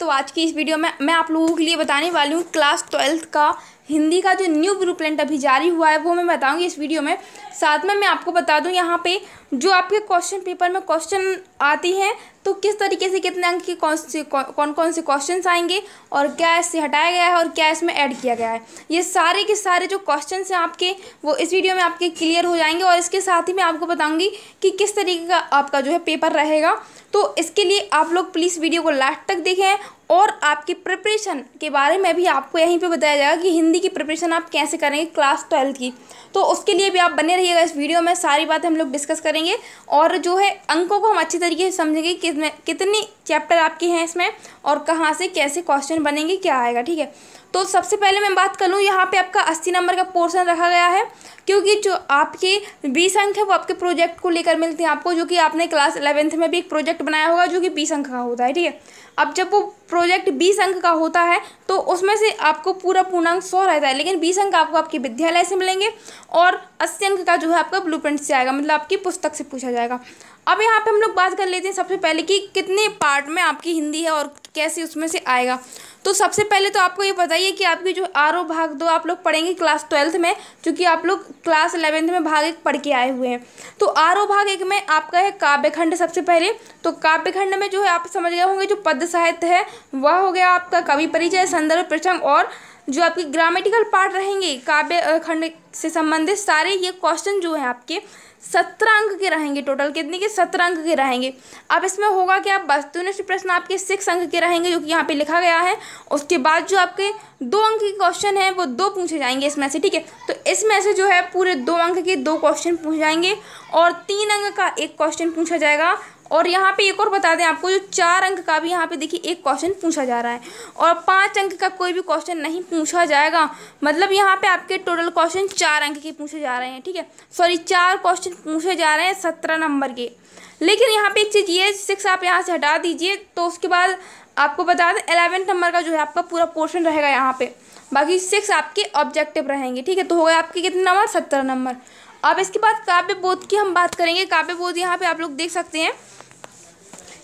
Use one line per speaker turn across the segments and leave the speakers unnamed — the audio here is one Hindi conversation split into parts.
तो आज की इस वीडियो में मैं आप लोगों के लिए बताने वाली हूँ क्लास ट्वेल्थ का हिंदी का जो न्यू ब्लू प्रिंट अभी जारी हुआ है वो मैं बताऊँगी इस वीडियो में साथ में मैं आपको बता दूँ यहाँ पे जो आपके क्वेश्चन पेपर में क्वेश्चन आती हैं तो किस तरीके से कितने अंक के कौन से कौन कौन से क्वेश्चन आएंगे और क्या इससे हटाया गया है और क्या इसमें ऐड किया गया है ये सारे के सारे जो क्वेश्चन हैं आपके वो इस वीडियो में आपके क्लियर हो जाएंगे और इसके साथ ही मैं आपको बताऊँगी कि किस तरीके का आपका जो है पेपर रहेगा तो इसके लिए आप लोग प्लीज़ वीडियो को लास्ट तक देखें और आपकी प्रिपरेशन के बारे में भी आपको यहीं पे बताया जाएगा कि हिंदी की प्रिपरेशन आप कैसे करेंगे क्लास ट्वेल्थ की तो उसके लिए भी आप बने रहिएगा इस वीडियो में सारी बातें हम लोग डिस्कस करेंगे और जो है अंकों को हम अच्छी तरीके से समझेंगे कितने कितने चैप्टर आपके हैं इसमें और कहाँ से कैसे क्वेश्चन बनेंगे क्या आएगा ठीक है तो सबसे पहले मैं बात कर लूँ यहाँ पे आपका अस्सी नंबर का पोर्सन रखा गया है क्योंकि जो आपके बीस अंक है वो आपके प्रोजेक्ट को लेकर मिलते हैं आपको जो कि आपने क्लास इलेवेंथ में भी एक प्रोजेक्ट बनाया होगा जो कि बीस अंक का होता है ठीक है अब जब वो प्रोजेक्ट बीस अंक का होता है तो उसमें से आपको पूरा पूर्णांक सौ रहता है लेकिन बीस अंक आपको आपके विद्यालय से मिलेंगे और अस्सी अंक का जो है आपका ब्लू से आएगा मतलब आपकी पुस्तक से पूछा जाएगा अब यहाँ पे हम लोग बात कर लेते हैं सबसे पहले कि कितने पार्ट में आपकी हिंदी है और कैसे उसमें से आएगा तो सबसे पहले तो आपको ये बताइए कि आपकी जो आर भाग दो आप लोग पढ़ेंगे क्लास ट्वेल्थ में क्योंकि आप लोग क्लास इलेवेंथ में भाग एक पढ़ के आए हुए हैं तो आर भाग एक में आपका है काव्यखंड सबसे पहले तो काव्यखंड में जो है आप समझ गए होंगे जो पद साहित्य है वह हो गया आपका कवि परिचय संदर्भ प्रथम और जो आपके ग्रामेटिकल पार्ट रहेंगे काव्य खंड से संबंधित सारे ये क्वेश्चन जो हैं आपके सत्रह अंक के रहेंगे टोटल कितने के सत्रह अंक के रहेंगे अब इसमें होगा कि आप वस्तुनिष्ठ प्रश्न आपके सिक्स अंक के रहेंगे जो कि यहाँ पे लिखा गया है उसके बाद जो आपके दो अंक के क्वेश्चन हैं वो दो पूछे जाएंगे इसमें से ठीक है तो इसमें से जो है पूरे दो अंक के दो क्वेश्चन पूछे जाएंगे और तीन अंक का एक क्वेश्चन पूछा जाएगा और यहाँ पे एक और बता दें आपको जो चार अंक का भी यहाँ पे देखिए एक क्वेश्चन पूछा जा रहा है और पाँच अंक का कोई भी क्वेश्चन नहीं पूछा जाएगा मतलब यहाँ पे आपके टोटल क्वेश्चन चार अंक के पूछे जा रहे हैं ठीक है सॉरी चार क्वेश्चन पूछे जा रहे हैं सत्रह नंबर के लेकिन यहाँ पे एक चीज़ ये सिक्स आप यहाँ से हटा दीजिए तो उसके बाद आपको बता दें एलेवेंथ नंबर का जो है आपका पूरा पोर्शन रहेगा यहाँ पे बाकी सिक्स आपके ऑब्जेक्टिव रहेंगे ठीक है तो हो गए आपके कितने नंबर सत्रह नंबर अब इसके बाद काव्य बोध की हम बात करेंगे काव्य बोध यहाँ पे आप लोग देख सकते हैं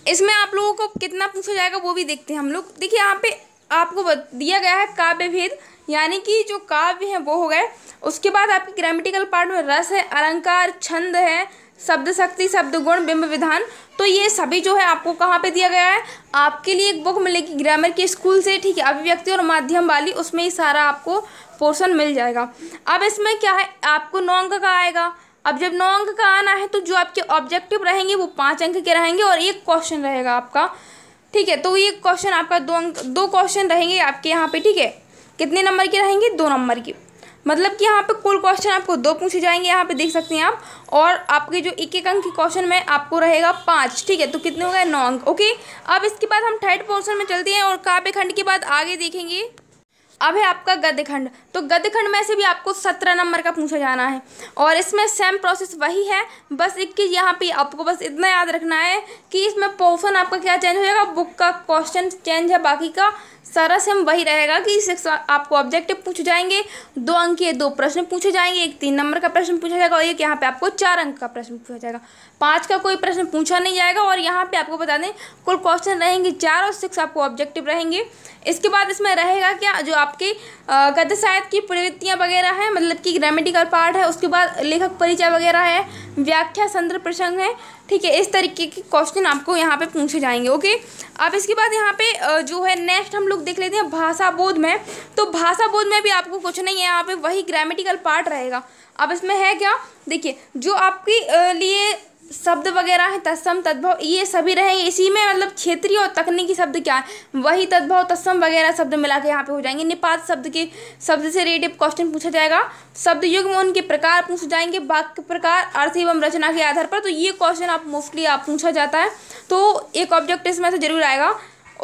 इसमें आप लोगों को कितना पूछा जाएगा वो भी देखते हैं हम लोग देखिए यहाँ पे आपको दिया गया है काव्य भेद यानी कि जो काव्य है वो हो गए उसके बाद आपके ग्रामेटिकल पार्ट में रस है अलंकार छंद है शब्द शक्ति शब्द गुण बिंब विधान तो ये सभी जो है आपको कहाँ पे दिया गया है आपके लिए एक बुक मिलेगी ग्रामर के स्कूल से ठीक है अभिव्यक्ति और माध्यम वाली उसमें ही सारा आपको पोर्शन मिल जाएगा अब इसमें क्या है आपको नौ अंक का आएगा अब जब नौ अंक का आना है तो जो आपके ऑब्जेक्टिव रहेंगे वो पाँच अंक के रहेंगे और एक क्वेश्चन रहेगा आपका ठीक है तो ये क्वेश्चन आपका दो अंक दो क्वेश्चन रहेंगे आपके यहाँ पे ठीक है कितने नंबर के रहेंगे दो नंबर के मतलब कि यहाँ पे कुल क्वेश्चन आपको दो पूछे जाएंगे यहाँ पे देख सकते हैं आप और आपके जो एक एक अंक के क्वेश्चन में आपको रहेगा पाँच ठीक है तो कितने हो गए नौ अंक ओके अब इसके बाद हम थर्ड पोर्सन में चलते हैं और काव्य खंड के बाद आगे देखेंगे अब है आपका गद्य खंड तो गद्यखंड में से भी आपको सत्रह नंबर का पूछा जाना है और इसमें सेम प्रोसेस वही है बस एक चीज यहाँ पे आपको बस इतना याद रखना है कि इसमें पोर्सन आपका क्या चेंज हो जाएगा बुक का क्वेश्चन चेंज है बाकी का सारा सेम वही रहेगा कि सिक्स आपको ऑब्जेक्टिव पूछे जाएंगे दो अंक के दो प्रश्न पूछे जाएंगे एक तीन नंबर का प्रश्न पूछा जाएगा और एक यहाँ पे आपको चार अंक का प्रश्न पूछा जाएगा पाँच का कोई प्रश्न पूछा नहीं जाएगा और यहाँ पे आपको बता दें कुल क्वेश्चन रहेंगे चार और सिक्स आपको ऑब्जेक्टिव रहेंगे इसके बाद इसमें रहेगा क्या जो आपके गद्य शायद बाद की प्रवृत्तियाँ वगैरह हैं मतलब कि ग्रामेटिकल पार्ट है उसके बाद लेखक परिचय वगैरह है व्याख्या संदर्भ प्रसंग है ठीक है इस तरीके के क्वेश्चन आपको यहाँ पे पूछे जाएंगे ओके अब इसके बाद यहाँ पे जो है नेक्स्ट हम लोग देख लेते हैं भाषा बोध में तो भाषा बोध में भी आपको कुछ नहीं है यहाँ पे वही ग्रामेटिकल पार्ट रहेगा अब इसमें है क्या देखिए जो आपके लिए शब्द वगैरह हैं तत्सम तद्भव ये सभी रहेंगे इसी में मतलब क्षेत्रीय और तकनीकी शब्द क्या है वही तद्भव तत्सम वगैरह शब्द मिला के यहाँ पे हो जाएंगे निपात शब्द के शब्द से रिलेटिव क्वेश्चन पूछा जाएगा शब्द युग में उनके प्रकार पूछ जाएंगे वाक्य प्रकार अर्थ एवं रचना के आधार पर तो ये क्वेश्चन आप मोस्टली आप पूछा जाता है तो एक ऑब्जेक्ट इसमें से जरूर आएगा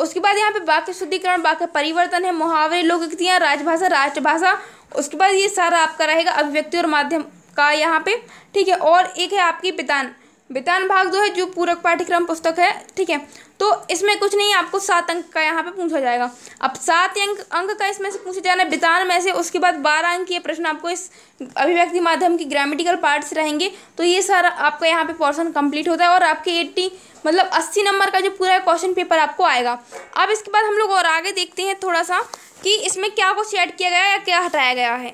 उसके बाद यहाँ पे वाक्य शुद्धिकरण वाक्य परिवर्तन है मुहावरे लोग राजभाषा राष्ट्रभाषा उसके बाद ये सारा आपका रहेगा अभिव्यक्ति और माध्यम का यहाँ पे ठीक है और एक है आपकी पितान वितान भाग जो है जो पूरक पाठ्यक्रम पुस्तक है ठीक है तो इसमें कुछ नहीं आपको सात अंक का यहाँ पे पूछा जाएगा अब सात अंक अंक का इसमें से पूछा जाना वितान में से उसके बाद बारह अंक ये प्रश्न आपको इस अभिव्यक्ति माध्यम की ग्रामेटिकल पार्ट्स रहेंगे तो ये सारा आपका यहाँ पे पोर्सन कंप्लीट होता है और आपके एट्टी मतलब अस्सी नंबर का जो पूरा क्वेश्चन पेपर आपको आएगा अब इसके बाद हम लोग और आगे देखते हैं थोड़ा सा कि इसमें क्या कुछ ऐड किया गया है या क्या हटाया गया है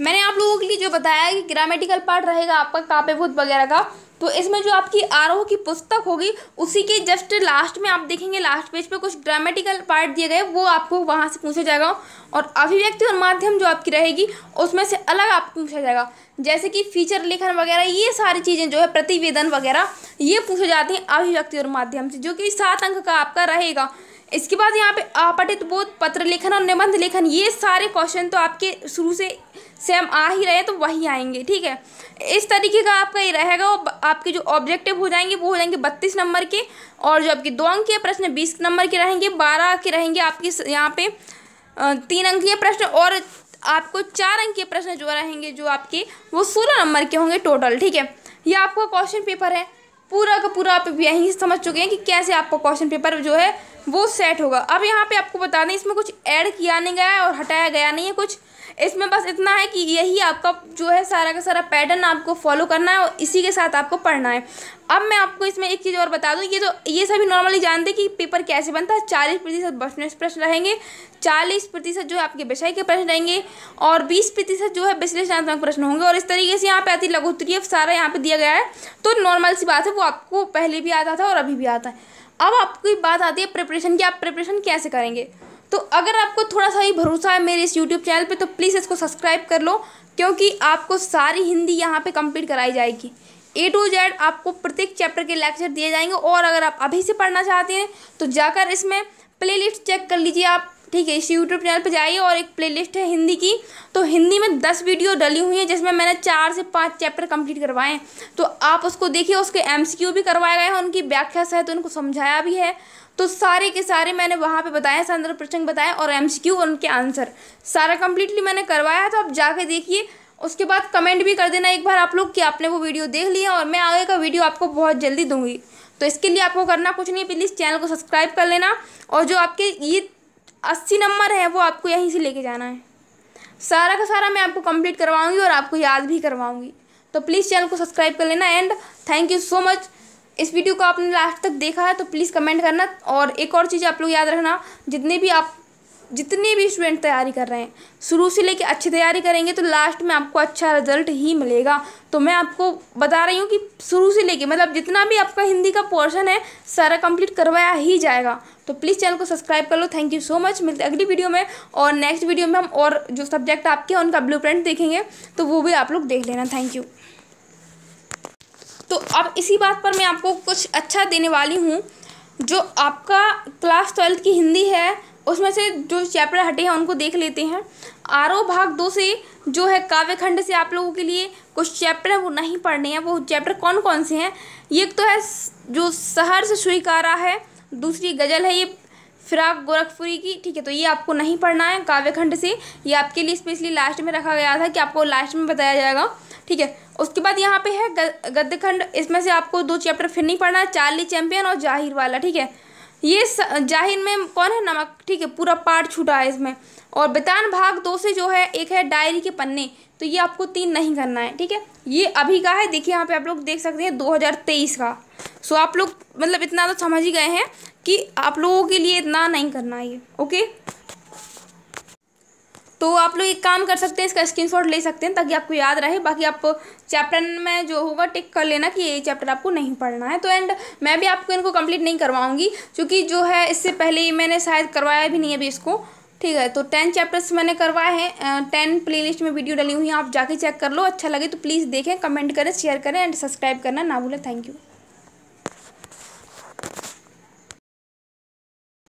मैंने आप लोगों के लिए जो बताया कि ग्रामेटिकल पार्ट रहेगा आपका कापेभूत वगैरह का तो इसमें जो आपकी आरोह की पुस्तक होगी उसी के जस्ट लास्ट में आप देखेंगे लास्ट पेज पे कुछ ग्रामेटिकल पार्ट दिए गए वो आपको वहाँ से पूछा जाएगा और अभिव्यक्ति और माध्यम जो आपकी रहेगी उसमें से अलग आपको पूछा जाएगा जैसे कि फीचर लेखन वगैरह ये सारी चीज़ें जो है प्रतिवेदन वगैरह ये पूछे जाते हैं अभिव्यक्ति और माध्यम से जो कि सात अंक का आपका रहेगा इसके बाद यहाँ पे आपटित बोध पत्र लेखन और निबंध लेखन ये सारे क्वेश्चन तो आपके शुरू से सेम आ ही रहे तो वही आएंगे ठीक है इस तरीके का आपका ये रहेगा और आपके जो ऑब्जेक्टिव हो जाएंगे वो हो जाएंगे बत्तीस नंबर के और जो आपके दो अंक के प्रश्न बीस नंबर के रहेंगे बारह के रहेंगे आपके यहाँ पे तीन अंकीय प्रश्न और आपको चार अंकीय प्रश्न जो रहेंगे जो आपके वो सोलह नंबर के होंगे टोटल ठीक है ये आपका क्वेश्चन पेपर है पूरा का पूरा आप यहीं समझ चुके हैं कि कैसे आपको क्वेश्चन पेपर जो है वो सेट होगा अब यहाँ पे आपको बता दें इसमें कुछ ऐड किया नहीं गया है और हटाया गया नहीं है कुछ इसमें बस इतना है कि यही आपका जो है सारा का सारा पैटर्न आपको फॉलो करना है और इसी के साथ आपको पढ़ना है अब मैं आपको इसमें एक चीज़ और बता दूँ ये तो ये सभी नॉर्मली जानते हैं कि पेपर कैसे बनता है चालीस प्रतिशत बचने प्रश्न रहेंगे चालीस प्रतिशत जो है आपके विषय के प्रश्न रहेंगे और बीस प्रतिशत जो है विश्लेषणात्मक प्रश्न होंगे और इस तरीके से यहाँ पे आती लघुत्तरीय सारा यहाँ पे दिया गया है तो नॉर्मल सी बात है वो आपको पहले भी आता था और अभी भी आता है अब आपकी बात आती है प्रिपरेशन की आप प्रिपरेशन कैसे करेंगे तो अगर आपको थोड़ा सा ही भरोसा है मेरे इस यूट्यूब चैनल पे तो प्लीज़ इसको सब्सक्राइब कर लो क्योंकि आपको सारी हिंदी यहाँ पे कंप्लीट कराई जाएगी ए टू जेड आपको प्रत्येक चैप्टर के लेक्चर दिए जाएंगे और अगर आप अभी से पढ़ना चाहते हैं तो जाकर इसमें प्लेलिस्ट चेक कर लीजिए आप ठीक है इस यूट्यूब चैनल पर जाइए और एक प्लेलिस्ट है हिंदी की तो हिंदी में दस वीडियो डली हुई हैं जिसमें मैंने चार से पाँच चैप्टर कंप्लीट करवाए हैं तो आप उसको देखिए उसके एम भी करवाए गए हैं उनकी व्याख्या सहित तो उनको समझाया भी है तो सारे के सारे मैंने वहाँ पे बताया संदर्भ प्रसंग बताए और एम और उनके आंसर सारा कम्प्लीटली मैंने करवाया है तो आप जाके देखिए उसके बाद कमेंट भी कर देना एक बार आप लोग कि आपने वो वीडियो देख लिया और मैं आगे का वीडियो आपको बहुत जल्दी दूंगी तो इसके लिए आपको करना कुछ नहीं प्लीज़ चैनल को सब्सक्राइब कर लेना और जो आपके ये अस्सी नंबर है वो आपको यहीं से लेके जाना है सारा का सारा मैं आपको कंप्लीट करवाऊंगी और आपको याद भी करवाऊंगी तो प्लीज़ चैनल को सब्सक्राइब कर लेना and thank you so much इस वीडियो को आपने लास्ट तक देखा है तो प्लीज़ कमेंट करना और एक और चीज़ आप लोग याद रखना जितने भी आप जितने भी स्टूडेंट तैयारी कर रहे हैं शुरू से लेके अच्छी तैयारी करेंगे तो लास्ट में आपको अच्छा रिजल्ट ही मिलेगा तो मैं आपको बता रही हूँ कि शुरू से लेके मतलब जितना भी आपका हिंदी का पोर्शन है सारा कंप्लीट करवाया ही जाएगा तो प्लीज़ चैनल को सब्सक्राइब कर लो थैंक यू सो मच मिलते अगली वीडियो में और नेक्स्ट वीडियो में हम और जो सब्जेक्ट आपके हैं उनका ब्लू देखेंगे तो वो भी आप लोग देख लेना थैंक यू तो अब इसी बात पर मैं आपको कुछ अच्छा देने वाली हूँ जो आपका क्लास ट्वेल्थ की हिंदी है उसमें से जो चैप्टर हटे हैं उनको देख लेते हैं आरओ भाग दो से जो है काव्य खंड से आप लोगों के लिए कुछ चैप्टर वो नहीं पढ़ने हैं वो चैप्टर कौन कौन से हैं ये तो है जो शहर से स्वीकारा है दूसरी गज़ल है ये फिराक गोरखपुरी की ठीक है तो ये आपको नहीं पढ़ना है काव्यखंड से ये आपके लिए स्पेशली लास्ट में रखा गया था कि आपको लास्ट में बताया जाएगा ठीक है उसके बाद यहाँ पे है गद्यखंड इसमें से आपको दो चैप्टर फिर नहीं पढ़ना है चार्ली चैम्पियन और जाहिर वाला ठीक है ये जाहिर में कौन है नमक ठीक है पूरा पार्ट छूटा है इसमें और बेतान भाग दो से जो है एक है डायरी के पन्ने तो ये आपको तीन नहीं करना है ठीक है ये अभी का है देखिए यहाँ पे आप लोग देख सकते हैं 2023 का सो आप लोग मतलब इतना तो समझ ही गए हैं कि आप लोगों के लिए इतना नहीं करना है ये ओके तो आप लोग एक काम कर सकते हैं इसका स्क्रीनशॉट ले सकते हैं ताकि आपको याद रहे बाकी आप चैप्टर में जो होगा टिक कर लेना कि ये चैप्टर आपको नहीं पढ़ना है तो एंड मैं भी आपको इनको कंप्लीट नहीं करवाऊंगी क्योंकि जो है इससे पहले मैंने शायद करवाया भी नहीं अभी इसको ठीक है तो टेन चैप्टर्स मैंने करवाए हैं टेन प्लेलिस्ट में वीडियो डली हुई है आप जाके चेक कर लो अच्छा लगे तो प्लीज़ देखें कमेंट करें शेयर करें एंड सब्सक्राइब करना ना भूलें थैंक यू